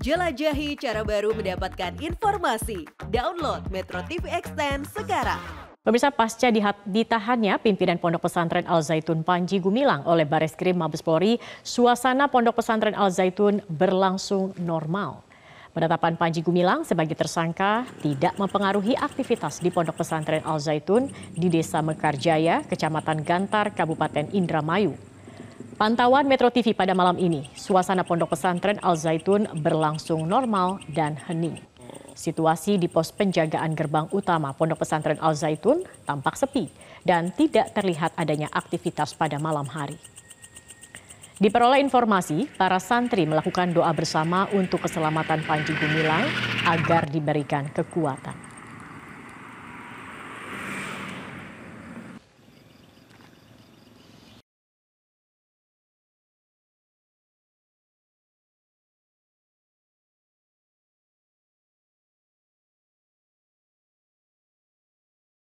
Jelajahi cara baru mendapatkan informasi. Download Metro TV Extend sekarang. Pemirsa pasca ditahannya pimpinan Pondok Pesantren Al Zaitun Panji Gumilang oleh Baris Krim Mabes Polri, suasana Pondok Pesantren Al Zaitun berlangsung normal. Penetapan Panji Gumilang sebagai tersangka tidak mempengaruhi aktivitas di Pondok Pesantren Al Zaitun di Desa Mekarjaya, Kecamatan Gantar, Kabupaten Indramayu. Pantauan Metro TV pada malam ini, suasana pondok pesantren Al Zaitun berlangsung normal dan hening. Situasi di pos penjagaan gerbang utama pondok pesantren Al Zaitun tampak sepi dan tidak terlihat adanya aktivitas pada malam hari. Diperoleh informasi, para santri melakukan doa bersama untuk keselamatan Panji Gumilang agar diberikan kekuatan.